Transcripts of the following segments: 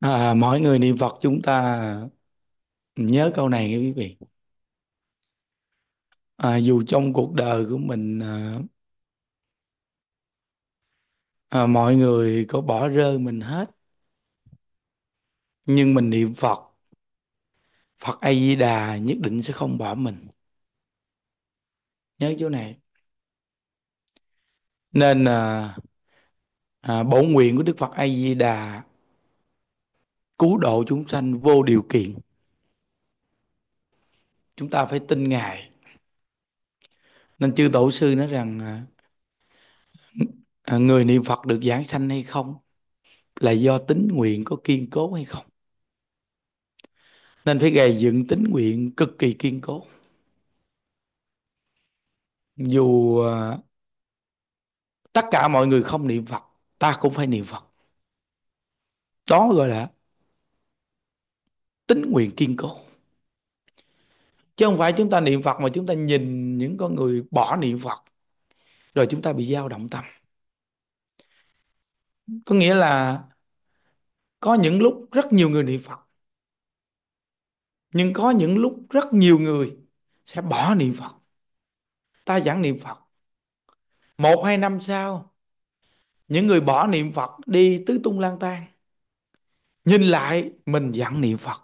À, mỗi người niệm Phật chúng ta nhớ câu này nghe quý vị. À, dù trong cuộc đời của mình à, à, mọi người có bỏ rơi mình hết, nhưng mình niệm Phật, Phật A Di Đà nhất định sẽ không bỏ mình. Nhớ chỗ này. Nên à, à, bổn nguyện của Đức Phật A Di Đà cứu độ chúng sanh vô điều kiện chúng ta phải tin ngài nên chư tổ sư nói rằng à, à, người niệm phật được giảng sanh hay không là do tính nguyện có kiên cố hay không nên phải gầy dựng tính nguyện cực kỳ kiên cố dù à, tất cả mọi người không niệm phật ta cũng phải niệm phật đó gọi là tính nguyện kiên cố chứ không phải chúng ta niệm phật mà chúng ta nhìn những con người bỏ niệm phật rồi chúng ta bị dao động tâm có nghĩa là có những lúc rất nhiều người niệm phật nhưng có những lúc rất nhiều người sẽ bỏ niệm phật ta giảng niệm phật một hai năm sau những người bỏ niệm phật đi tứ tung lang tan nhìn lại mình giảng niệm phật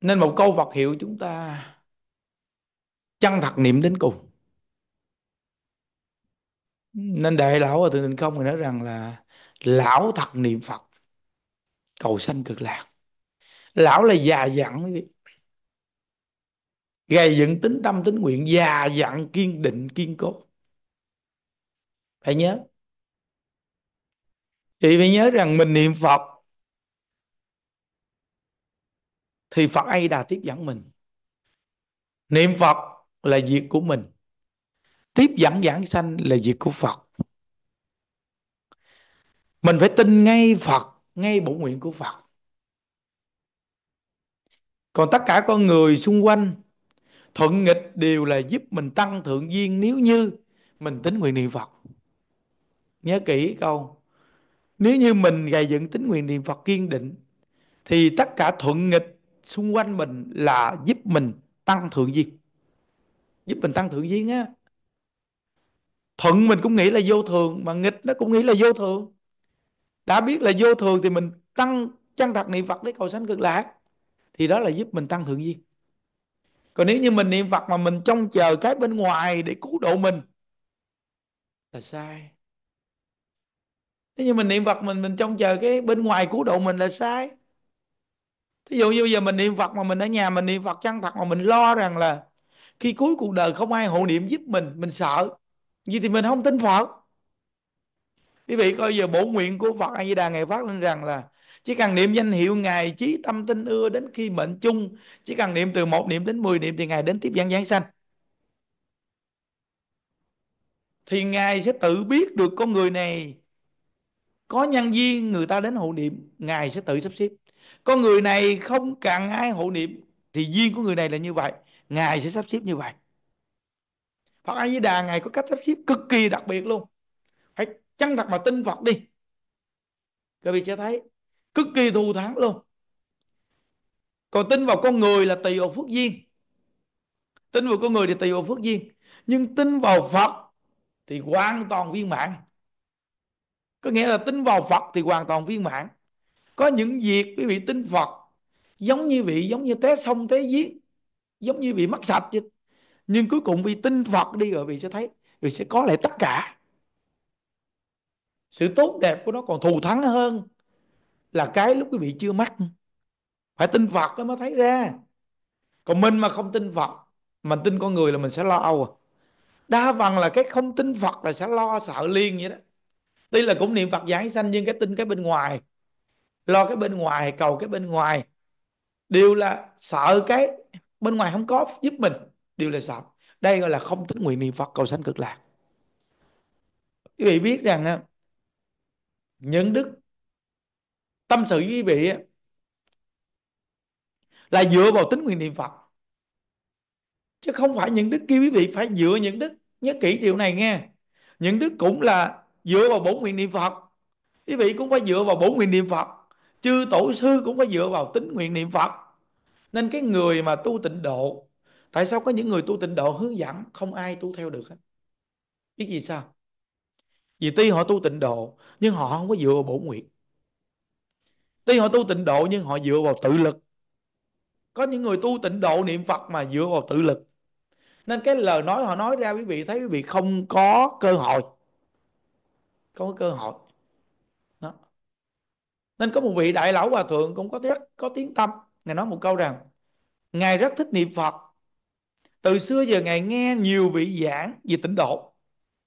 nên một câu Phật hiệu chúng ta chân thật niệm đến cùng nên đại lão ở tự Tịnh không thì nói rằng là lão thật niệm Phật cầu sanh cực lạc lão là già dặn quý vị gầy dựng tính tâm tính nguyện già dặn kiên định kiên cố phải nhớ chị phải nhớ rằng mình niệm phật thì Phật ấy Đà tiếp dẫn mình niệm Phật là việc của mình tiếp dẫn giảng sanh là việc của Phật mình phải tin ngay Phật ngay bổ nguyện của Phật còn tất cả con người xung quanh thuận nghịch đều là giúp mình tăng thượng duyên nếu như mình tính nguyện niệm Phật nhớ kỹ câu nếu như mình gây dựng tính nguyện niệm Phật kiên định thì tất cả thuận nghịch xung quanh mình là giúp mình tăng thượng duyên giúp mình tăng thượng duyên á thuận mình cũng nghĩ là vô thường mà nghịch nó cũng nghĩ là vô thường đã biết là vô thường thì mình tăng chân thật niệm phật để cầu sanh cực lạc thì đó là giúp mình tăng thượng duyên còn nếu như mình niệm phật mà mình trông chờ cái bên ngoài để cứu độ mình là sai nếu như mình niệm phật mình mình trông chờ cái bên ngoài cứu độ mình là sai thí dụ như bây giờ mình niệm phật mà mình ở nhà mình niệm phật chân thật mà mình lo rằng là khi cuối cuộc đời không ai hộ niệm giúp mình mình sợ vì thì mình không tin phật quý vị coi giờ bổ nguyện của phật a di đà ngày phát lên rằng là chỉ cần niệm danh hiệu ngài trí tâm tinh ưa đến khi mệnh chung chỉ cần niệm từ một niệm đến 10 niệm thì ngài đến tiếp dẫn giảng sanh thì ngài sẽ tự biết được con người này có nhân viên người ta đến hộ niệm ngài sẽ tự sắp xếp con người này không cần ai hộ niệm thì duyên của người này là như vậy ngài sẽ sắp xếp như vậy phật a di đà ngài có cách sắp xếp cực kỳ đặc biệt luôn hãy chân thật mà tin phật đi các vị sẽ thấy cực kỳ thù thắng luôn còn tin vào con người là tùy vào phước duyên tin vào con người thì tùy vào phước duyên nhưng tin vào phật thì hoàn toàn viên mãn có nghĩa là tin vào phật thì hoàn toàn viên mãn có những việc quý vị tin phật giống như vị giống như té sông té giếng giống như bị mất sạch vậy nhưng cuối cùng vì tin phật đi rồi vì sẽ thấy vì sẽ có lại tất cả sự tốt đẹp của nó còn thù thắng hơn là cái lúc quý vị chưa mắc phải tin phật mới thấy ra còn mình mà không tin phật mình tin con người là mình sẽ lo âu à. đa phần là cái không tin phật là sẽ lo sợ liền vậy đó tuy là cũng niệm phật giải sanh nhưng cái tin cái bên ngoài lo cái bên ngoài cầu cái bên ngoài đều là sợ cái bên ngoài không có giúp mình đều là sợ đây gọi là không tính nguyện niệm phật cầu sanh cực lạc quý vị biết rằng những đức tâm sự với quý vị là dựa vào tính nguyện niệm phật chứ không phải những đức kia quý vị phải dựa những đức nhớ kỹ điều này nghe những đức cũng là dựa vào bổn nguyện niệm phật quý vị cũng phải dựa vào bổn nguyện niệm phật chư tổ sư cũng phải dựa vào tính nguyện niệm phật nên cái người mà tu tịnh độ tại sao có những người tu tịnh độ hướng dẫn không ai tu theo được hết biết gì sao vì tuy họ tu tịnh độ nhưng họ không có dựa vào bổ nguyện tuy họ tu tịnh độ nhưng họ dựa vào tự lực có những người tu tịnh độ niệm phật mà dựa vào tự lực nên cái lời nói họ nói ra quý vị thấy quý vị không có cơ hội không có cơ hội nên có một vị đại lão hòa thượng cũng có rất có tiếng tâm ngài nói một câu rằng ngài rất thích niệm phật từ xưa giờ ngài nghe nhiều vị giảng về tịnh độ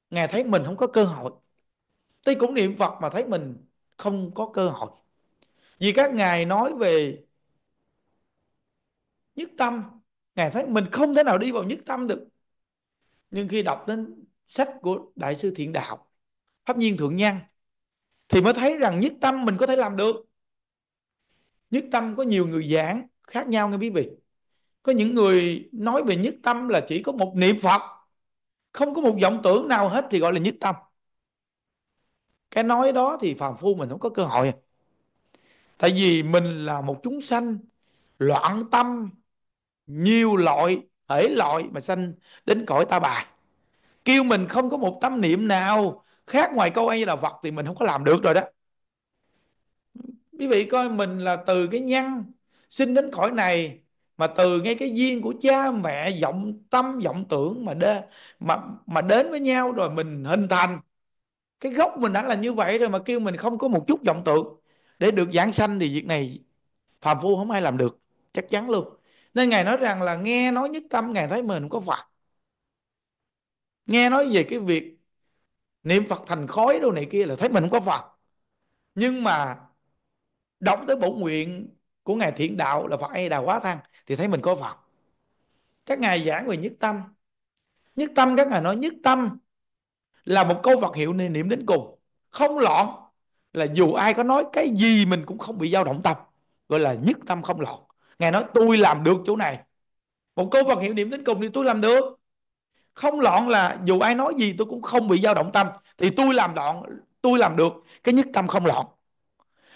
ngài thấy mình không có cơ hội tuy cũng niệm phật mà thấy mình không có cơ hội vì các ngài nói về nhất tâm ngài thấy mình không thể nào đi vào nhất tâm được nhưng khi đọc đến sách của đại sư thiện đạo pháp nhiên thượng nhân thì mới thấy rằng nhất tâm mình có thể làm được nhất tâm có nhiều người giảng khác nhau nghe quý vị có những người nói về nhất tâm là chỉ có một niệm phật không có một vọng tưởng nào hết thì gọi là nhất tâm cái nói đó thì phàm phu mình không có cơ hội tại vì mình là một chúng sanh loạn tâm nhiều loại thể loại mà sanh đến cõi ta bà kêu mình không có một tâm niệm nào khác ngoài câu ấy là vật thì mình không có làm được rồi đó quý vị coi mình là từ cái nhân sinh đến cõi này mà từ ngay cái duyên của cha mẹ vọng tâm vọng tưởng mà đê, mà mà đến với nhau rồi mình hình thành cái gốc mình đã là như vậy rồi mà kêu mình không có một chút vọng tưởng để được giảng sanh thì việc này phàm phu không ai làm được chắc chắn luôn nên ngài nói rằng là nghe nói nhất tâm ngài thấy mình không có phật nghe nói về cái việc niệm phật thành khói đâu này kia là thấy mình không có phật nhưng mà đọc tới bổ nguyện của ngài thiện đạo là phật a đà quá thăng thì thấy mình có phật các ngài giảng về nhất tâm nhất tâm các ngài nói nhất tâm là một câu vật hiệu niệm đến cùng không loạn là dù ai có nói cái gì mình cũng không bị dao động tâm gọi là nhất tâm không loạn ngài nói tôi làm được chỗ này một câu vật hiệu niệm đến cùng thì tôi làm được không loạn là dù ai nói gì tôi cũng không bị dao động tâm thì tôi làm loạn tôi làm được cái nhất tâm không loạn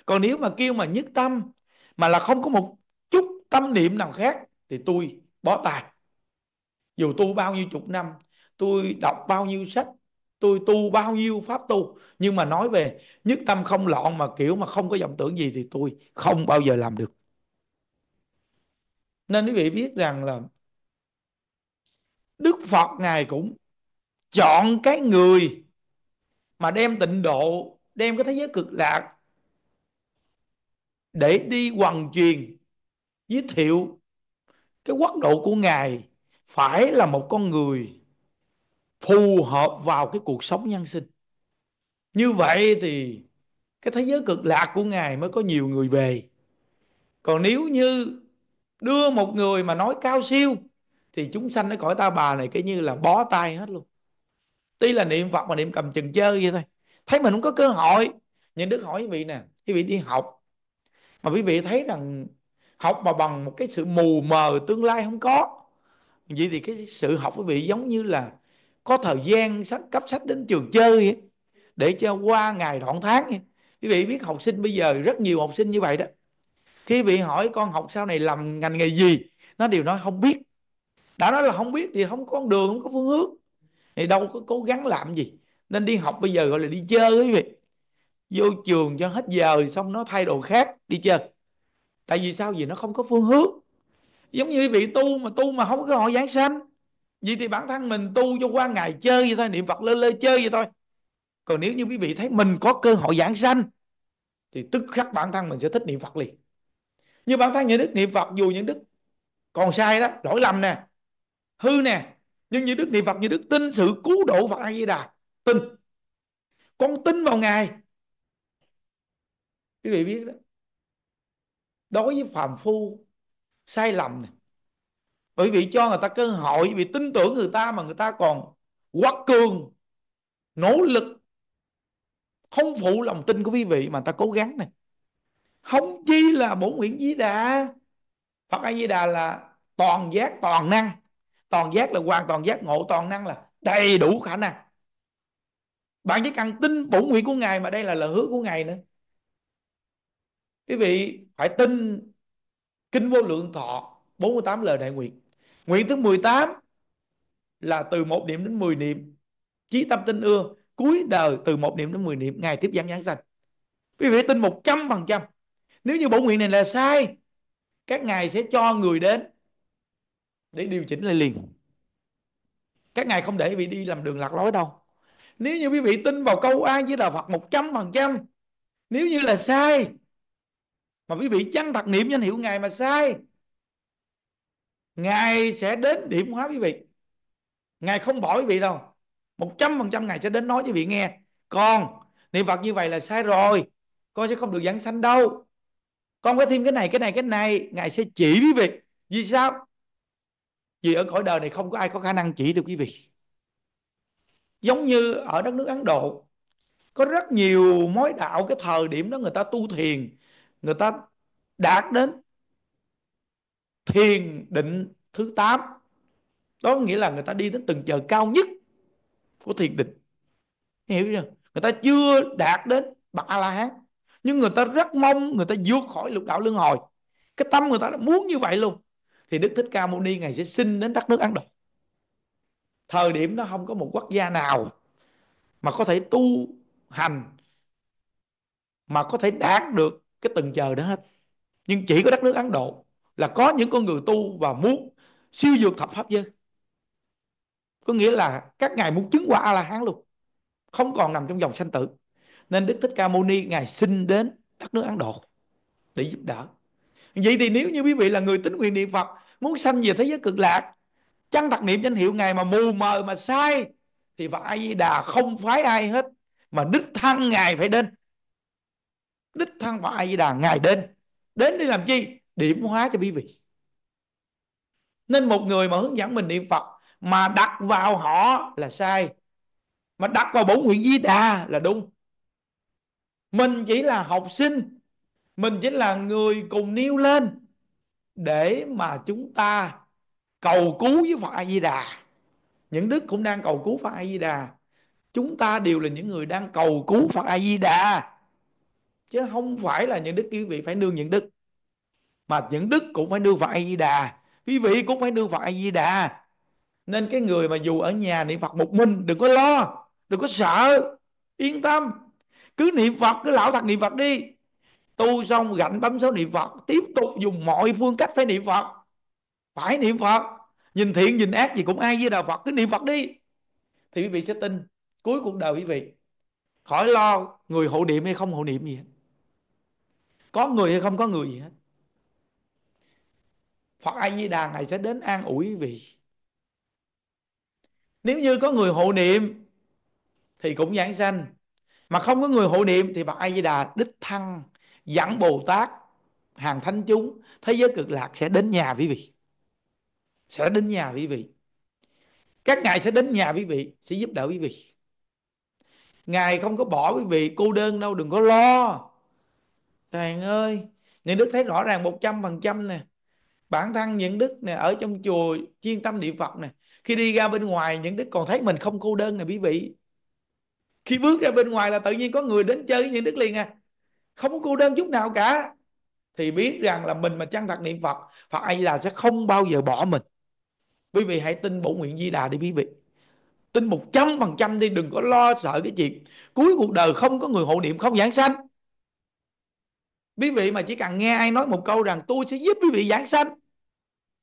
còn nếu mà kêu mà nhất tâm mà là không có một chút tâm niệm nào khác thì tôi bó tài dù tu bao nhiêu chục năm tôi đọc bao nhiêu sách tôi tu bao nhiêu pháp tu nhưng mà nói về nhất tâm không loạn mà kiểu mà không có vọng tưởng gì thì tôi không bao giờ làm được nên quý vị biết rằng là Đức Phật Ngài cũng chọn cái người mà đem tịnh độ, đem cái thế giới cực lạc để đi hoàng truyền giới thiệu cái quốc độ của Ngài phải là một con người phù hợp vào cái cuộc sống nhân sinh. Như vậy thì cái thế giới cực lạc của Ngài mới có nhiều người về. Còn nếu như đưa một người mà nói cao siêu thì chúng sanh nó cõi ta bà này cái như là bó tay hết luôn tuy là niệm phật mà niệm cầm chừng chơi vậy thôi thấy mình không có cơ hội nhưng đức hỏi quý vị nè quý vị đi học mà quý vị thấy rằng học mà bằng một cái sự mù mờ tương lai không có vậy thì cái sự học quý vị giống như là có thời gian cấp sách đến trường chơi ấy, để cho qua ngày đoạn tháng ấy. quý vị biết học sinh bây giờ rất nhiều học sinh như vậy đó khi bị hỏi con học sau này làm ngành nghề gì nó đều nói không biết đã nói là không biết thì không có con đường không có phương hướng thì đâu có cố gắng làm gì nên đi học bây giờ gọi là đi chơi quý vị vô trường cho hết giờ xong nó thay đồ khác đi chơi tại vì sao vì nó không có phương hướng giống như vị tu mà tu mà không có cơ hội giảng sanh vì thì bản thân mình tu cho qua ngày chơi vậy thôi niệm phật lơ lơ chơi vậy thôi còn nếu như quý vị thấy mình có cơ hội giảng sanh thì tức khắc bản thân mình sẽ thích niệm phật liền như bản thân những đức niệm phật dù những đức còn sai đó lỗi lầm nè hư nè nhưng như đức niệm phật như đức tin sự cứu độ phật a di đà tin con tin vào ngài quý vị biết đó đối với phàm phu sai lầm này bởi vì cho người ta cơ hội vì tin tưởng người ta mà người ta còn quắc cường nỗ lực không phụ lòng tin của quý vị mà ta cố gắng này không chi là bổ nguyện di đà phật a di đà là toàn giác toàn năng toàn giác là hoàn toàn giác ngộ toàn năng là đầy đủ khả năng bạn chỉ cần tin bổn nguyện của ngài mà đây là lời hứa của ngài nữa quý vị phải tin kinh vô lượng thọ 48 lời đại nguyện nguyện thứ 18 là từ một niệm đến 10 niệm chí tâm tin ưa cuối đời từ một niệm đến 10 niệm ngài tiếp dẫn giảng sanh quý vị tin 100% nếu như bổn nguyện này là sai các ngài sẽ cho người đến để điều chỉnh lại liền các ngài không để vị đi làm đường lạc lối đâu nếu như quý vị tin vào câu ai với đà Phật một trăm phần trăm, nếu như là sai mà quý vị chăng thật niệm danh hiệu ngài mà sai ngài sẽ đến điểm hóa quý vị ngài không bỏ quý vị đâu một trăm phần trăm ngài sẽ đến nói với quý vị nghe Con niệm Phật như vậy là sai rồi con sẽ không được giảng sanh đâu con phải thêm cái này cái này cái này ngài sẽ chỉ quý vị vì sao vì ở cõi đời này không có ai có khả năng chỉ được quý vị giống như ở đất nước Ấn Độ có rất nhiều mối đạo cái thời điểm đó người ta tu thiền người ta đạt đến thiền định thứ 8 đó nghĩa là người ta đi đến từng giờ cao nhất của thiền định hiểu chưa người ta chưa đạt đến bậc la hán nhưng người ta rất mong người ta vượt khỏi lục đạo luân hồi cái tâm người ta đã muốn như vậy luôn thì đức thích ca mâu ni ngày sẽ xin đến đất nước ấn độ thời điểm đó không có một quốc gia nào mà có thể tu hành mà có thể đạt được cái từng chờ đó hết nhưng chỉ có đất nước ấn độ là có những con người tu và muốn siêu dược thập pháp giới có nghĩa là các ngài muốn chứng quả a la hán luôn không còn nằm trong dòng sanh tử nên đức thích ca mâu ni ngài xin đến đất nước ấn độ để giúp đỡ vậy thì nếu như quý vị là người tính nguyện niệm phật muốn sanh về thế giới cực lạc chăng thật niệm danh hiệu ngài mà mù mờ mà sai thì Phật A Di Đà không phái ai hết mà đích thân ngài phải đến đích thân Phật A Di Đà ngài đến đến để làm chi điểm hóa cho quý vị nên một người mà hướng dẫn mình niệm Phật mà đặt vào họ là sai mà đặt vào bổn nguyện Di Đà là đúng mình chỉ là học sinh mình chỉ là người cùng nêu lên để mà chúng ta cầu cứu với Phật A Di Đà những đức cũng đang cầu cứu Phật A Di Đà chúng ta đều là những người đang cầu cứu Phật A Di Đà chứ không phải là những đức quý vị phải nương những đức mà những đức cũng phải nương Phật A Di Đà quý vị cũng phải nương Phật A Di Đà nên cái người mà dù ở nhà niệm Phật một mình đừng có lo đừng có sợ yên tâm cứ niệm Phật cứ lão thật niệm Phật đi tu xong gạnh bấm số niệm phật tiếp tục dùng mọi phương cách phải niệm phật phải niệm phật nhìn thiện nhìn ác gì cũng ai với đạo phật cứ niệm phật đi thì quý vị sẽ tin cuối cuộc đời quý vị khỏi lo người hộ niệm hay không hộ niệm gì hết có người hay không có người gì hết phật ai di đà ngài sẽ đến an ủi quý vị nếu như có người hộ niệm thì cũng giảng sanh mà không có người hộ niệm thì Phật ai Di Đà đích thăng dẫn Bồ Tát hàng thánh chúng thế giới cực lạc sẽ đến nhà quý vị sẽ đến nhà quý vị các ngài sẽ đến nhà quý vị sẽ giúp đỡ quý vị ngài không có bỏ quý vị cô đơn đâu đừng có lo thầy ơi những đức thấy rõ ràng một trăm phần trăm nè bản thân những đức nè ở trong chùa chuyên tâm niệm phật nè khi đi ra bên ngoài những đức còn thấy mình không cô đơn nè quý vị khi bước ra bên ngoài là tự nhiên có người đến chơi với những đức liền à không có cô đơn chút nào cả thì biết rằng là mình mà chân thật niệm Phật Phật A Di Đà sẽ không bao giờ bỏ mình quý vị hãy tin bổ nguyện di đà đi quý vị tin một trăm phần trăm đi đừng có lo sợ cái chuyện cuối cuộc đời không có người hộ niệm không giảng sanh quý vị mà chỉ cần nghe ai nói một câu rằng tôi sẽ giúp quý vị giảng sanh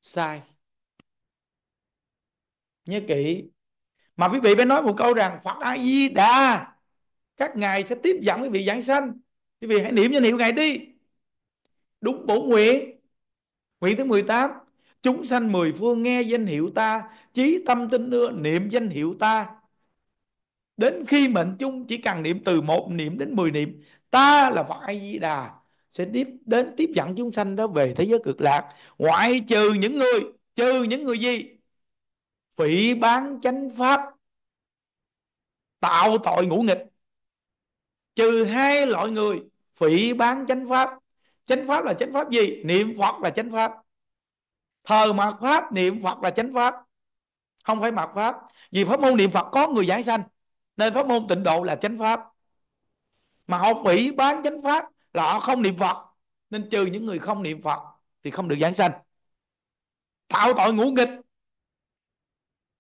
sai nhớ kỹ mà quý vị phải nói một câu rằng Phật A Di Đà các ngài sẽ tiếp dẫn quý vị giảng sanh quý vị hãy niệm danh hiệu ngài đi đúng bổ nguyện nguyện thứ 18 chúng sanh mười phương nghe danh hiệu ta chí tâm tin ưa niệm danh hiệu ta đến khi mệnh chung chỉ cần niệm từ một niệm đến 10 niệm ta là phật a di đà sẽ tiếp đến tiếp dẫn chúng sanh đó về thế giới cực lạc ngoại trừ những người trừ những người gì phỉ bán chánh pháp tạo tội ngũ nghịch trừ hai loại người phỉ bán chánh pháp chánh pháp là chánh pháp gì niệm phật là chánh pháp thờ mạt pháp niệm phật là chánh pháp không phải mạt pháp vì pháp môn niệm phật có người giải sanh nên pháp môn tịnh độ là chánh pháp mà họ phỉ bán chánh pháp là họ không niệm phật nên trừ những người không niệm phật thì không được giảng sanh tạo tội ngũ nghịch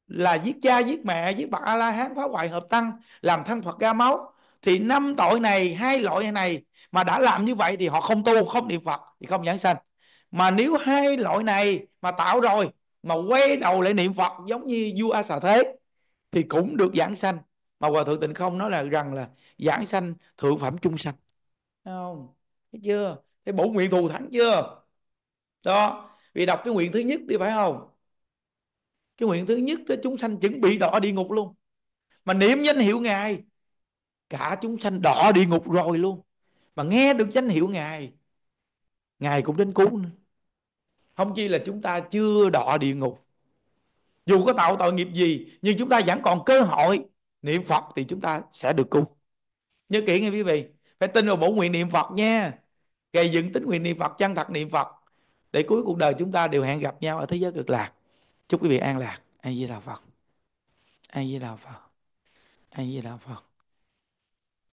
là giết cha giết mẹ giết bậc a la hán phá hoại hợp tăng làm thân phật ra máu thì năm tội này hai loại này mà đã làm như vậy thì họ không tu không niệm phật thì không giảng sanh mà nếu hai loại này mà tạo rồi mà quay đầu lại niệm phật giống như vua a xà thế thì cũng được giảng sanh mà hòa thượng tịnh không nói là rằng là giảng sanh thượng phẩm chung sanh Đấy không thấy chưa thấy bổ nguyện thù thắng chưa đó vì đọc cái nguyện thứ nhất đi phải không cái nguyện thứ nhất đó chúng sanh chuẩn bị đọa địa ngục luôn mà niệm danh hiệu ngài cả chúng sanh đỏ địa ngục rồi luôn mà nghe được danh hiệu ngài ngài cũng đến cứu nữa không chi là chúng ta chưa đọ địa ngục dù có tạo tội nghiệp gì nhưng chúng ta vẫn còn cơ hội niệm phật thì chúng ta sẽ được cứu nhớ kỹ nghe quý vị phải tin vào bổn nguyện niệm phật nha gây dựng tính nguyện niệm phật chân thật niệm phật để cuối cuộc đời chúng ta đều hẹn gặp nhau ở thế giới cực lạc chúc quý vị an lạc an di đà phật an di đà phật an di đà phật